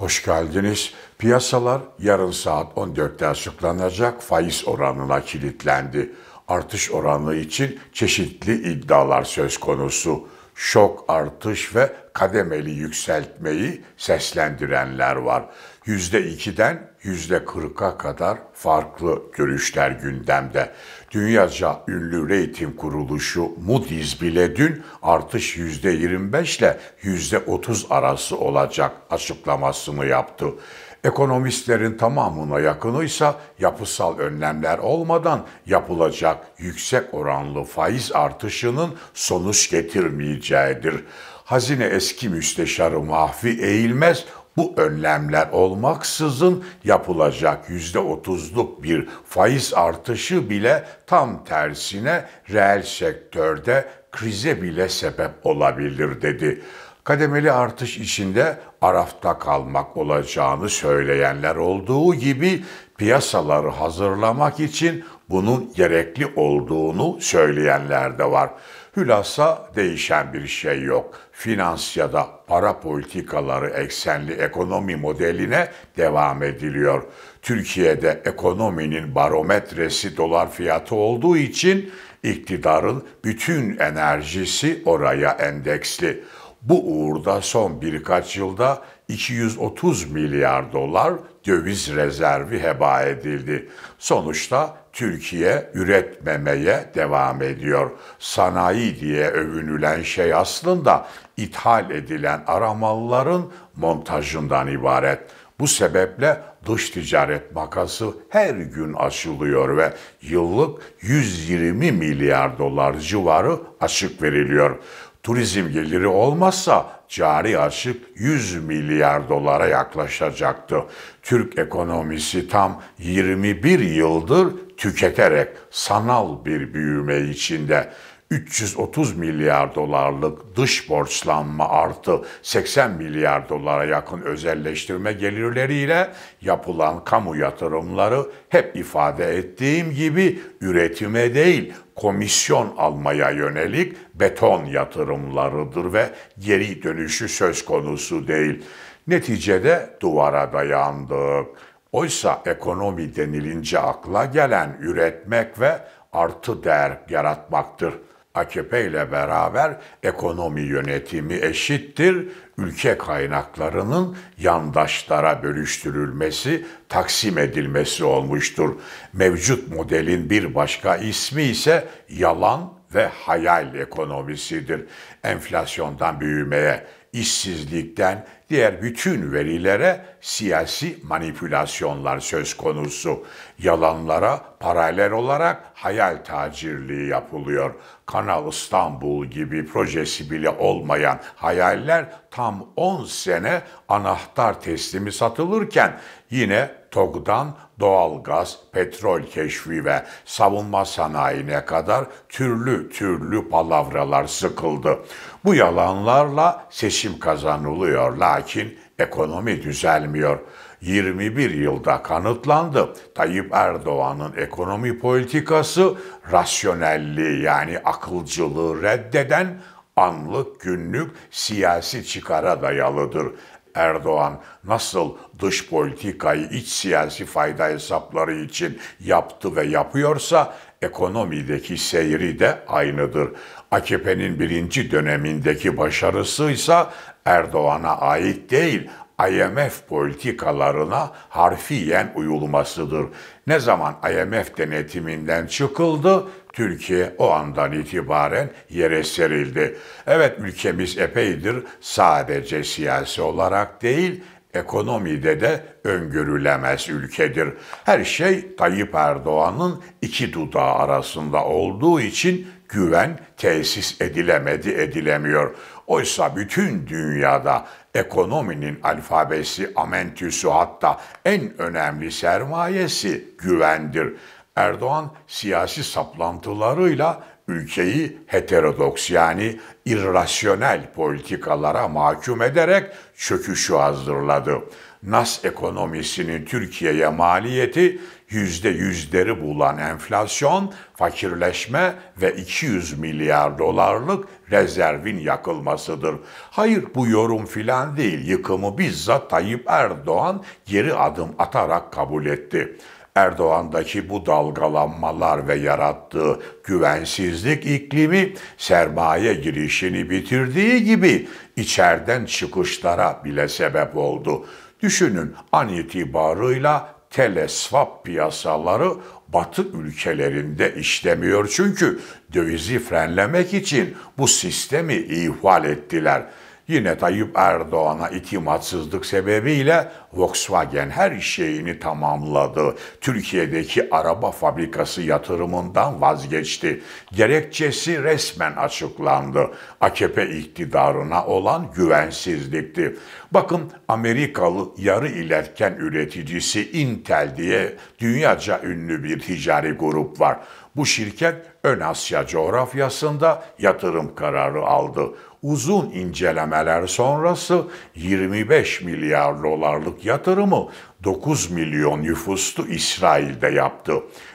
Hoş geldiniz. Piyasalar yarın saat 14'te açıklanacak faiz oranına kilitlendi. Artış oranı için çeşitli iddialar söz konusu. Şok artış ve kademeli yükseltmeyi seslendirenler var. %2'den %40'a kadar farklı görüşler gündemde. Dünyaca ünlü reyting kuruluşu Moody's bile dün artış %25 ile %30 arası olacak açıklamasını yaptı. Ekonomistlerin tamamına yakını ise yapısal önlemler olmadan yapılacak yüksek oranlı faiz artışının sonuç getirmeyeceğidir. Hazine eski müsteşarı Mahfi Eğilmez bu önlemler olmaksızın yapılacak yüzde otuzluk bir faiz artışı bile tam tersine reel sektörde krize bile sebep olabilir dedi. Kademeli artış içinde arafta kalmak olacağını söyleyenler olduğu gibi piyasaları hazırlamak için bunun gerekli olduğunu söyleyenler de var. Hülasa değişen bir şey yok. Finans ya da para politikaları eksenli ekonomi modeline devam ediliyor. Türkiye'de ekonominin barometresi dolar fiyatı olduğu için iktidarın bütün enerjisi oraya endeksli. Bu uğurda son birkaç yılda 230 milyar dolar döviz rezervi heba edildi. Sonuçta Türkiye üretmemeye devam ediyor. Sanayi diye övünülen şey aslında ithal edilen aramalların montajından ibaret. Bu sebeple dış ticaret makası her gün aşılıyor ve yıllık 120 milyar dolar civarı açık veriliyor. Turizm geliri olmazsa cari açık 100 milyar dolara yaklaşacaktı. Türk ekonomisi tam 21 yıldır tüketerek sanal bir büyüme içinde 330 milyar dolarlık dış borçlanma artı 80 milyar dolara yakın özelleştirme gelirleriyle yapılan kamu yatırımları hep ifade ettiğim gibi üretime değil komisyon almaya yönelik beton yatırımlarıdır ve geri dönüşü söz konusu değil. Neticede duvara dayandık.'' Oysa ekonomi denilince akla gelen üretmek ve artı değer yaratmaktır. AKP ile beraber ekonomi yönetimi eşittir, ülke kaynaklarının yandaşlara bölüştürülmesi, taksim edilmesi olmuştur. Mevcut modelin bir başka ismi ise yalan ve hayal ekonomisidir. Enflasyondan büyümeye, işsizlikten diğer bütün verilere siyasi manipülasyonlar söz konusu. Yalanlara paralel olarak hayal tacirliği yapılıyor. Kanal İstanbul gibi projesi bile olmayan hayaller tam 10 sene anahtar teslimi satılırken yine TOG'dan doğalgaz, petrol keşfi ve savunma sanayine kadar türlü türlü palavralar sıkıldı. Bu yalanlarla seçim kazanılıyor lakin ekonomi düzelmiyor. 21 yılda kanıtlandı. Tayyip Erdoğan'ın ekonomi politikası rasyonelliği yani akılcılığı reddeden anlık günlük siyasi çıkara dayalıdır. Erdoğan nasıl dış politikayı iç siyasi fayda hesapları için yaptı ve yapıyorsa ekonomideki seyri de aynıdır. AKP'nin birinci dönemindeki başarısı ise Erdoğan'a ait değil IMF politikalarına harfiyen uyulmasıdır. Ne zaman IMF denetiminden çıkıldı, Türkiye o andan itibaren yere serildi. Evet ülkemiz epeydir sadece siyasi olarak değil, ekonomide de öngörülemez ülkedir. Her şey Tayyip Erdoğan'ın iki dudağı arasında olduğu için güven tesis edilemedi edilemiyor. Oysa bütün dünyada ekonominin alfabesi, amentüsü hatta en önemli sermayesi güvendir. Erdoğan siyasi saplantılarıyla ülkeyi heterodoks yani irrasyonel politikalara mahkum ederek çöküşü hazırladı. Nas ekonomisinin Türkiye'ye maliyeti yüzde yüzleri bulan enflasyon, fakirleşme ve 200 milyar dolarlık rezervin yakılmasıdır. Hayır bu yorum filan değil, yıkımı bizzat Tayyip Erdoğan geri adım atarak kabul etti. Erdoğan'daki bu dalgalanmalar ve yarattığı güvensizlik iklimi sermaye girişini bitirdiği gibi içeriden çıkışlara bile sebep oldu. Düşünün an itibarıyla telesvap piyasaları batı ülkelerinde işlemiyor çünkü dövizi frenlemek için bu sistemi ihval ettiler. Yine Tayyip Erdoğan'a itimatsızlık sebebiyle Volkswagen her şeyini tamamladı. Türkiye'deki araba fabrikası yatırımından vazgeçti. Gerekçesi resmen açıklandı. AKP iktidarına olan güvensizlikti. Bakın Amerikalı yarı iletken üreticisi Intel diye dünyaca ünlü bir ticari grup var. Bu şirket Ön Asya coğrafyasında yatırım kararı aldı uzun incelemeler sonrası 25 milyar dolarlık yatırımı 9 milyon nüfuslu İsrail'de yaptı.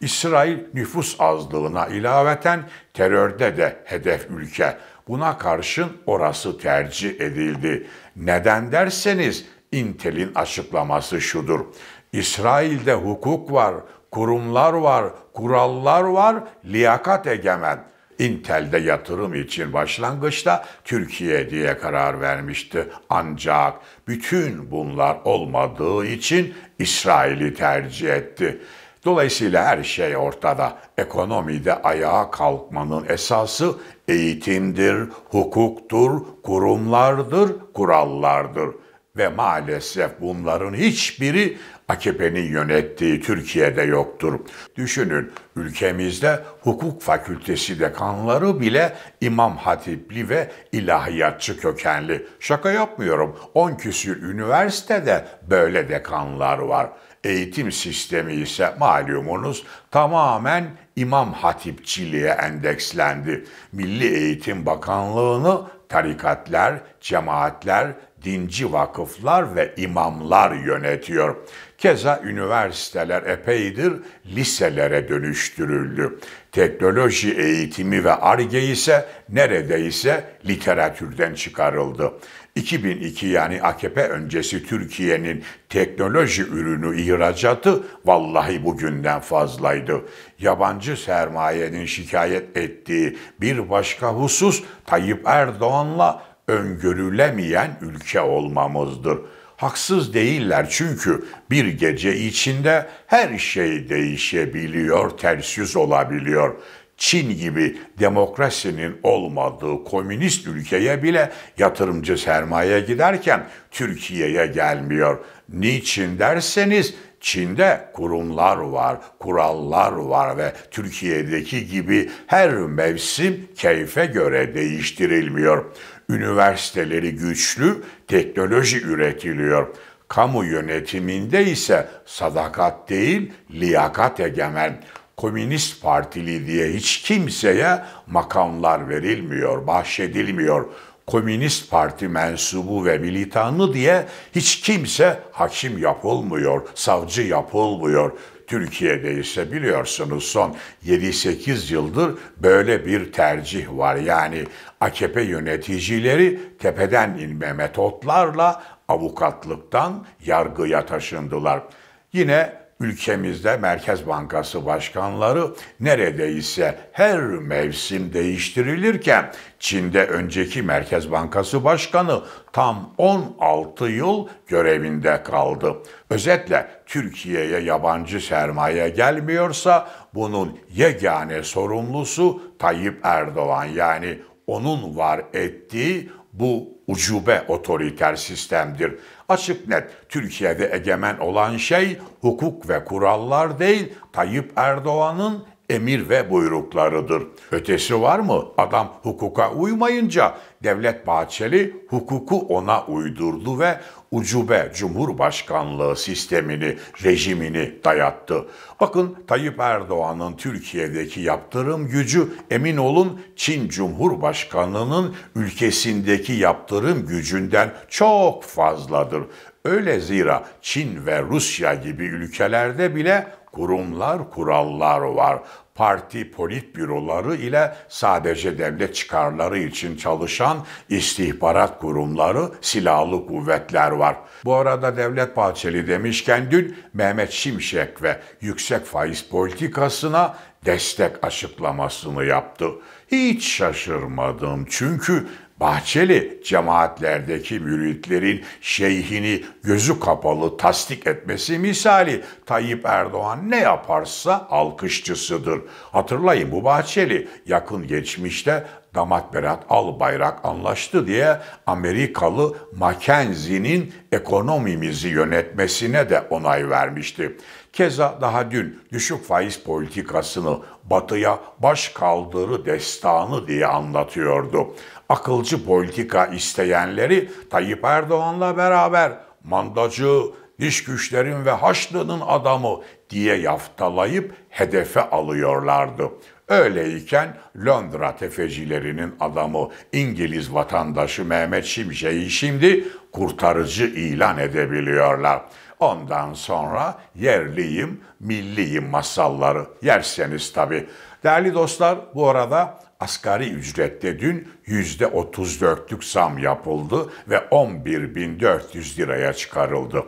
İsrail nüfus azlığına ilaveten terörde de hedef ülke. Buna karşın orası tercih edildi. Neden derseniz Intel'in açıklaması şudur. İsrail'de hukuk var, kurumlar var, kurallar var, liyakat egemen.'' Intel'de yatırım için başlangıçta Türkiye diye karar vermişti. Ancak bütün bunlar olmadığı için İsrail'i tercih etti. Dolayısıyla her şey ortada. Ekonomide ayağa kalkmanın esası eğitimdir, hukuktur, kurumlardır, kurallardır ve maalesef bunların hiçbiri AKP'nin yönettiği Türkiye'de yoktur. Düşünün ülkemizde hukuk fakültesi dekanları bile İmam hatipli ve ilahiyatçı kökenli. Şaka yapmıyorum. 10 küsür üniversitede böyle dekanlar var. Eğitim sistemi ise malumunuz tamamen İmam hatipçiliğe endekslendi. Milli Eğitim Bakanlığı'nı tarikatlar, cemaatler, dinci vakıflar ve imamlar yönetiyor. Keza üniversiteler epeydir liselere dönüştürüldü. Teknoloji eğitimi ve ARGE ise neredeyse literatürden çıkarıldı. 2002 yani AKP öncesi Türkiye'nin teknoloji ürünü ihracatı vallahi bugünden fazlaydı. Yabancı sermayenin şikayet ettiği bir başka husus Tayyip Erdoğan'la öngörülemeyen ülke olmamızdır haksız değiller çünkü bir gece içinde her şey değişebiliyor, ters yüz olabiliyor. Çin gibi demokrasinin olmadığı komünist ülkeye bile yatırımcı sermaye giderken Türkiye'ye gelmiyor. Niçin derseniz Çin'de kurumlar var, kurallar var ve Türkiye'deki gibi her mevsim keyfe göre değiştirilmiyor üniversiteleri güçlü, teknoloji üretiliyor. Kamu yönetiminde ise sadakat değil, liyakat egemen. Komünist partili diye hiç kimseye makamlar verilmiyor, bahşedilmiyor. Komünist Parti mensubu ve militanı diye hiç kimse hakim yapılmıyor, savcı yapılmıyor. Türkiye'de ise biliyorsunuz son 7-8 yıldır böyle bir tercih var. Yani AKP yöneticileri tepeden inme metotlarla avukatlıktan yargıya taşındılar. Yine Ülkemizde Merkez Bankası başkanları neredeyse her mevsim değiştirilirken Çin'de önceki Merkez Bankası başkanı tam 16 yıl görevinde kaldı. Özetle Türkiye'ye yabancı sermaye gelmiyorsa bunun yegane sorumlusu Tayyip Erdoğan yani onun var ettiği bu ucube otoriter sistemdir. Açık net Türkiye'de egemen olan şey hukuk ve kurallar değil, Tayyip Erdoğan'ın emir ve buyruklarıdır. Ötesi var mı? Adam hukuka uymayınca Devlet Bahçeli hukuku ona uydurdu ve ucube cumhurbaşkanlığı sistemini, rejimini dayattı. Bakın Tayyip Erdoğan'ın Türkiye'deki yaptırım gücü emin olun Çin Cumhurbaşkanı'nın ülkesindeki yaptırım gücünden çok fazladır. Öyle zira Çin ve Rusya gibi ülkelerde bile kurumlar, kurallar var. Parti politbüroları ile sadece devlet çıkarları için çalışan istihbarat kurumları, silahlı kuvvetler var. Bu arada Devlet Bahçeli demişken dün Mehmet Şimşek ve yüksek faiz politikasına destek açıklamasını yaptı. Hiç şaşırmadım çünkü Bahçeli cemaatlerdeki müritlerin şeyhini gözü kapalı tasdik etmesi misali Tayyip Erdoğan ne yaparsa alkışçısıdır. Hatırlayın bu Bahçeli yakın geçmişte damat Berat al bayrak anlaştı diye Amerikalı Mackenzie'nin ekonomimizi yönetmesine de onay vermişti. Keza daha dün düşük faiz politikasını batıya baş kaldırı destanı diye anlatıyordu. Akılcı politika isteyenleri Tayyip Erdoğan'la beraber mandacı, diş güçlerin ve Haçlı'nın adamı diye yaftalayıp hedefe alıyorlardı. Öyleyken Londra tefecilerinin adamı İngiliz vatandaşı Mehmet Şimşek'i şimdi kurtarıcı ilan edebiliyorlar. Ondan sonra yerliyim, milliyim masalları yerseniz tabii. Değerli dostlar bu arada asgari ücrette dün %34'lük zam yapıldı ve 11.400 liraya çıkarıldı.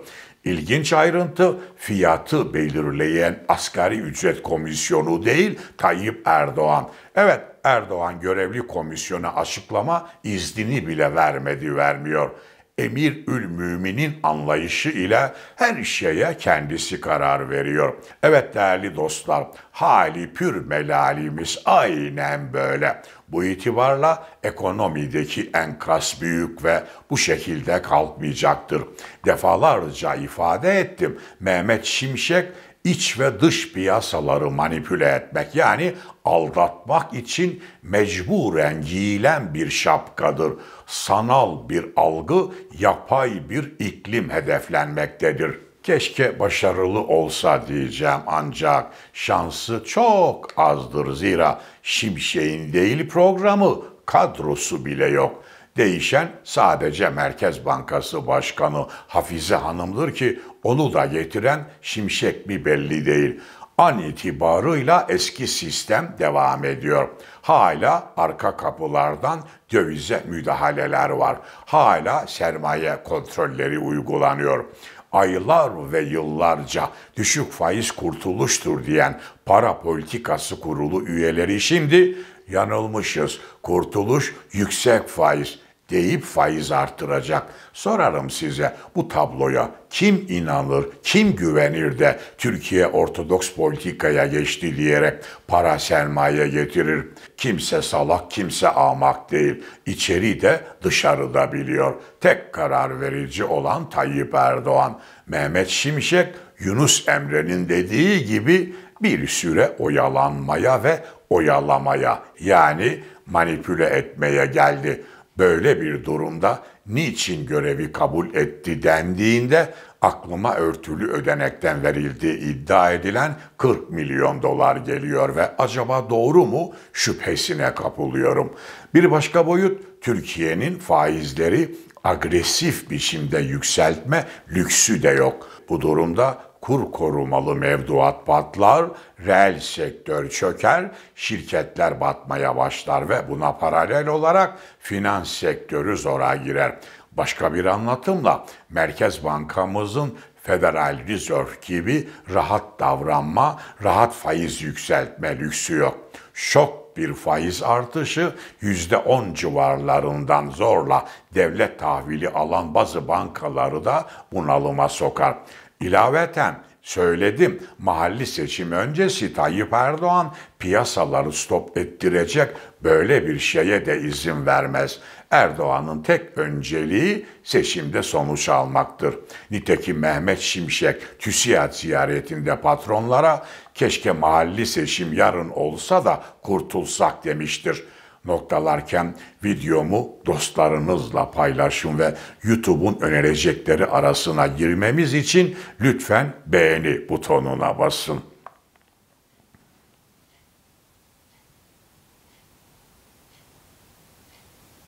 İlginç ayrıntı fiyatı belirleyen asgari ücret komisyonu değil Tayyip Erdoğan. Evet Erdoğan görevli komisyona açıklama iznini bile vermedi vermiyor. Emir ül müminin anlayışı ile her şeye kendisi karar veriyor. Evet değerli dostlar, hali pür melalimiz aynen böyle. Bu itibarla ekonomideki enkaz büyük ve bu şekilde kalkmayacaktır. Defalarca ifade ettim. Mehmet Şimşek iç ve dış piyasaları manipüle etmek yani aldatmak için mecburen giyilen bir şapkadır. Sanal bir algı, yapay bir iklim hedeflenmektedir.'' Keşke başarılı olsa diyeceğim ancak şansı çok azdır zira Şimşek'in değil programı kadrosu bile yok. Değişen sadece Merkez Bankası Başkanı Hafize Hanım'dır ki onu da getiren Şimşek mi belli değil. An itibarıyla eski sistem devam ediyor. Hala arka kapılardan dövize müdahaleler var. Hala sermaye kontrolleri uygulanıyor aylar ve yıllarca düşük faiz kurtuluştur diyen para politikası kurulu üyeleri şimdi yanılmışız. Kurtuluş yüksek faiz deyip faiz artıracak. Sorarım size bu tabloya kim inanır, kim güvenir de Türkiye ortodoks politikaya geçti diyerek para sermaye getirir. Kimse salak, kimse amak değil. İçeri de dışarı da biliyor. Tek karar verici olan Tayyip Erdoğan. Mehmet Şimşek, Yunus Emre'nin dediği gibi bir süre oyalanmaya ve oyalamaya yani manipüle etmeye geldi.'' Böyle bir durumda niçin görevi kabul etti dendiğinde aklıma örtülü ödenekten verildiği iddia edilen 40 milyon dolar geliyor ve acaba doğru mu şüphesine kapılıyorum. Bir başka boyut Türkiye'nin faizleri agresif biçimde yükseltme lüksü de yok. Bu durumda kur korumalı mevduat patlar, reel sektör çöker, şirketler batmaya başlar ve buna paralel olarak finans sektörü zora girer. Başka bir anlatımla Merkez Bankamızın Federal Reserve gibi rahat davranma, rahat faiz yükseltme lüksü yok. Şok bir faiz artışı %10 civarlarından zorla devlet tahvili alan bazı bankaları da bunalıma sokar. İlaveten söyledim mahalli seçim öncesi Tayyip Erdoğan piyasaları stop ettirecek böyle bir şeye de izin vermez. Erdoğan'ın tek önceliği seçimde sonuç almaktır. Nitekim Mehmet Şimşek TÜSİAD ziyaretinde patronlara keşke mahalli seçim yarın olsa da kurtulsak demiştir.'' noktalarken videomu dostlarınızla paylaşın ve YouTube'un önerecekleri arasına girmemiz için lütfen beğeni butonuna basın.